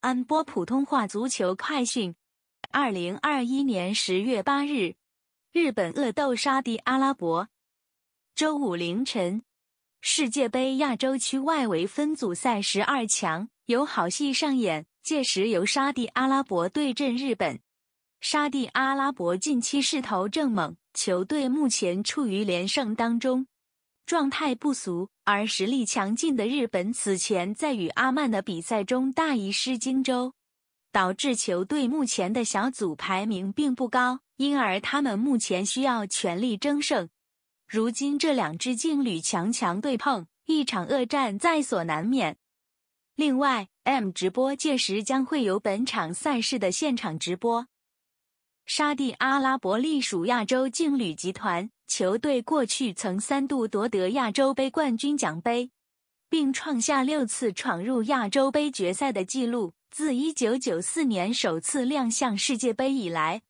安播普通话足球快讯：二零二一年十月八日，日本恶斗沙地阿拉伯。周五凌晨，世界杯亚洲区外围分组赛十二强有好戏上演，届时由沙地阿拉伯对阵日本。沙地阿拉伯近期势头正猛，球队目前处于连胜当中。状态不俗而实力强劲的日本，此前在与阿曼的比赛中大失荆州，导致球队目前的小组排名并不高，因而他们目前需要全力争胜。如今这两支劲旅强强对碰，一场恶战在所难免。另外，M 直播届时将会有本场赛事的现场直播。沙地阿拉伯隶属亚洲劲旅集团，球队过去曾三度夺得亚洲杯冠军奖杯，并创下六次闯入亚洲杯决赛的纪录。自1994年首次亮相世界杯以来，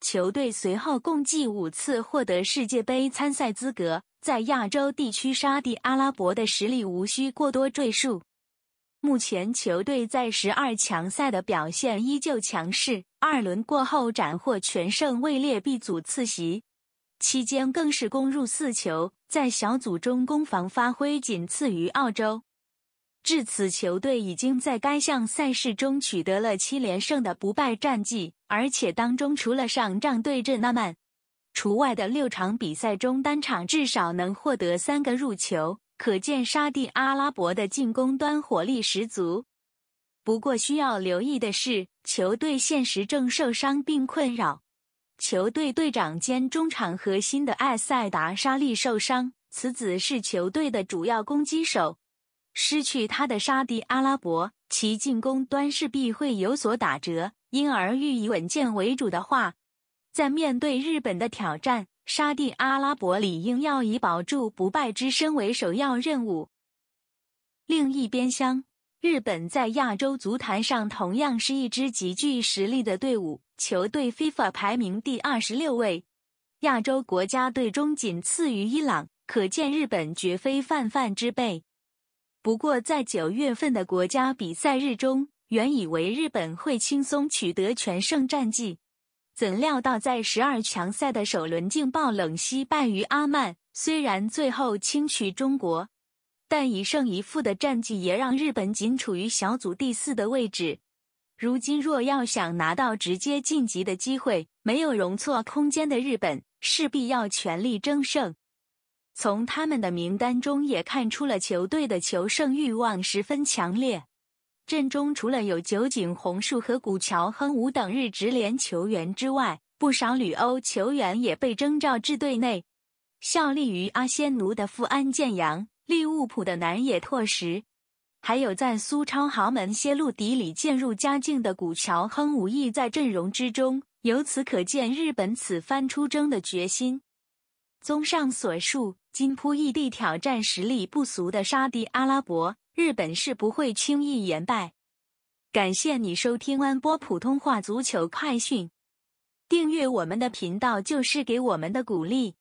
球队随后共计五次获得世界杯参赛资格。在亚洲地区，沙地阿拉伯的实力无需过多赘述。目前球队在十二强赛的表现依旧强势，二轮过后斩获全胜，位列 B 组次席。期间更是攻入四球，在小组中攻防发挥仅次于澳洲。至此，球队已经在该项赛事中取得了七连胜的不败战绩，而且当中除了上仗对阵纳曼，除外的六场比赛中单场至少能获得三个入球。可见沙地阿拉伯的进攻端火力十足，不过需要留意的是，球队现实正受伤并困扰。球队队长兼中场核心的艾塞达沙利受伤，此子是球队的主要攻击手，失去他的沙地阿拉伯其进攻端势必会有所打折，因而欲以稳健为主的话，在面对日本的挑战。沙特阿拉伯理应要以保住不败之身为首要任务。另一边厢，日本在亚洲足坛上同样是一支极具实力的队伍，球队 FIFA 排名第二十六位，亚洲国家队中仅次于伊朗，可见日本绝非泛泛之辈。不过，在九月份的国家比赛日中，原以为日本会轻松取得全胜战绩。怎料到在十二强赛的首轮竟爆冷惜败于阿曼，虽然最后轻取中国，但一胜一负的战绩也让日本仅处于小组第四的位置。如今若要想拿到直接晋级的机会，没有容错空间的日本势必要全力争胜。从他们的名单中也看出了球队的求胜欲望十分强烈。阵中除了有酒井宏树和古桥亨吾等日职联球员之外，不少旅欧球员也被征召至队内。效力于阿仙奴的富安建洋、利物浦的南野拓实，还有在苏超豪门歇路迪里渐入佳境的古桥亨吾亦在阵容之中。由此可见，日本此番出征的决心。综上所述，金扑异地挑战实力不俗的沙迪阿拉伯。日本是不会轻易言败。感谢你收听安波普通话足球快讯，订阅我们的频道就是给我们的鼓励。